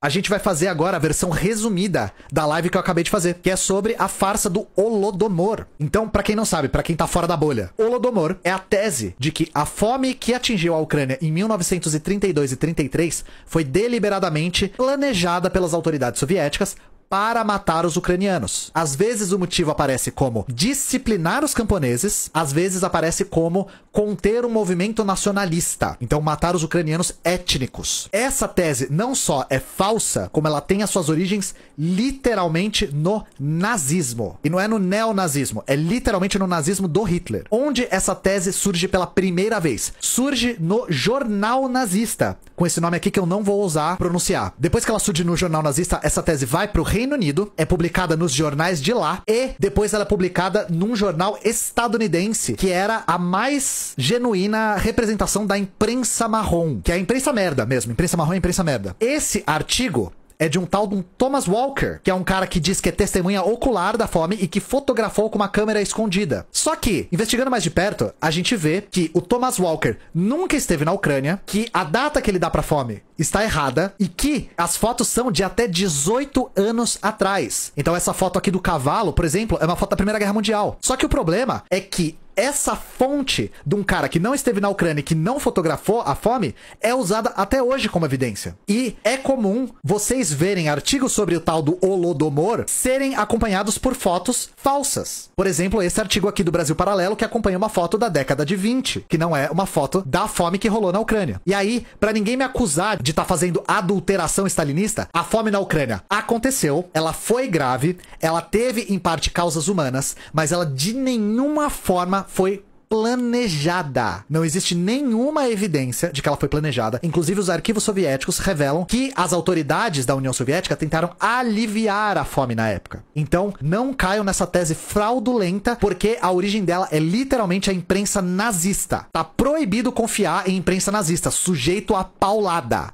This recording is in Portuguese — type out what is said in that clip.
A gente vai fazer agora a versão resumida da live que eu acabei de fazer, que é sobre a farsa do Holodomor. Então, para quem não sabe, para quem tá fora da bolha, Holodomor é a tese de que a fome que atingiu a Ucrânia em 1932 e 33 foi deliberadamente planejada pelas autoridades soviéticas para matar os ucranianos. Às vezes o motivo aparece como disciplinar os camponeses, às vezes aparece como conter um movimento nacionalista. Então matar os ucranianos étnicos. Essa tese não só é falsa, como ela tem as suas origens literalmente no nazismo. E não é no neonazismo, é literalmente no nazismo do Hitler. Onde essa tese surge pela primeira vez? Surge no jornal nazista, com esse nome aqui que eu não vou ousar pronunciar. Depois que ela surge no jornal nazista, essa tese vai pro Reino Unido, é publicada nos jornais de lá e depois ela é publicada num jornal estadunidense, que era a mais genuína representação da imprensa marrom, que é a imprensa merda mesmo, imprensa marrom é imprensa merda. Esse artigo é de um tal de um Thomas Walker, que é um cara que diz que é testemunha ocular da fome e que fotografou com uma câmera escondida. Só que, investigando mais de perto, a gente vê que o Thomas Walker nunca esteve na Ucrânia, que a data que ele dá pra fome está errada e que as fotos são de até 18 anos atrás. Então essa foto aqui do cavalo, por exemplo, é uma foto da Primeira Guerra Mundial. Só que o problema é que essa fonte de um cara que não esteve na Ucrânia e que não fotografou a fome é usada até hoje como evidência. E é comum vocês verem artigos sobre o tal do Holodomor serem acompanhados por fotos falsas. Por exemplo, esse artigo aqui do Brasil Paralelo que acompanha uma foto da década de 20, que não é uma foto da fome que rolou na Ucrânia. E aí, para ninguém me acusar de estar tá fazendo adulteração stalinista, a fome na Ucrânia aconteceu, ela foi grave, ela teve em parte causas humanas, mas ela de nenhuma forma foi planejada. Não existe nenhuma evidência de que ela foi planejada. Inclusive, os arquivos soviéticos revelam que as autoridades da União Soviética tentaram aliviar a fome na época. Então, não caiam nessa tese fraudulenta, porque a origem dela é literalmente a imprensa nazista. Tá proibido confiar em imprensa nazista, sujeito a paulada.